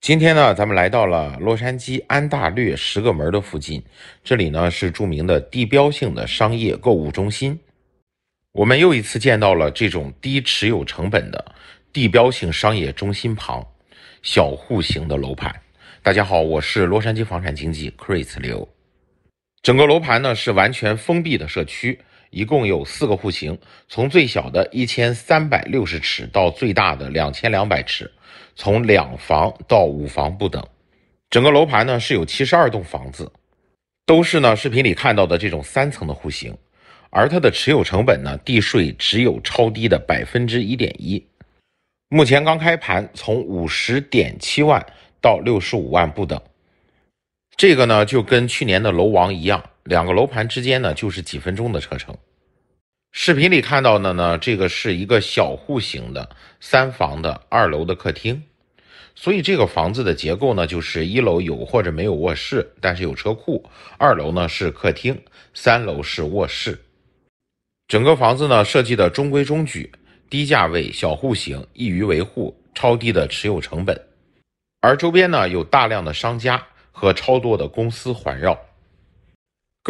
今天呢，咱们来到了洛杉矶安大略十个门的附近，这里呢是著名的地标性的商业购物中心。我们又一次见到了这种低持有成本的地标性商业中心旁小户型的楼盘。大家好，我是洛杉矶房产经纪 Chris Liu。整个楼盘呢是完全封闭的社区。一共有四个户型，从最小的一千三百六十尺到最大的两千两百尺，从两房到五房不等。整个楼盘呢是有七十二栋房子，都是呢视频里看到的这种三层的户型，而它的持有成本呢地税只有超低的百分之一点一。目前刚开盘，从五十点七万到六十五万不等。这个呢就跟去年的楼王一样。两个楼盘之间呢，就是几分钟的车程。视频里看到的呢，这个是一个小户型的三房的二楼的客厅，所以这个房子的结构呢，就是一楼有或者没有卧室，但是有车库；二楼呢是客厅，三楼是卧室。整个房子呢设计的中规中矩，低价位小户型，易于维护，超低的持有成本。而周边呢有大量的商家和超多的公司环绕。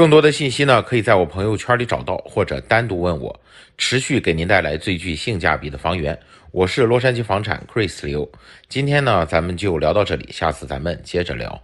更多的信息呢，可以在我朋友圈里找到，或者单独问我。持续给您带来最具性价比的房源。我是洛杉矶房产 Chris Liu。今天呢，咱们就聊到这里，下次咱们接着聊。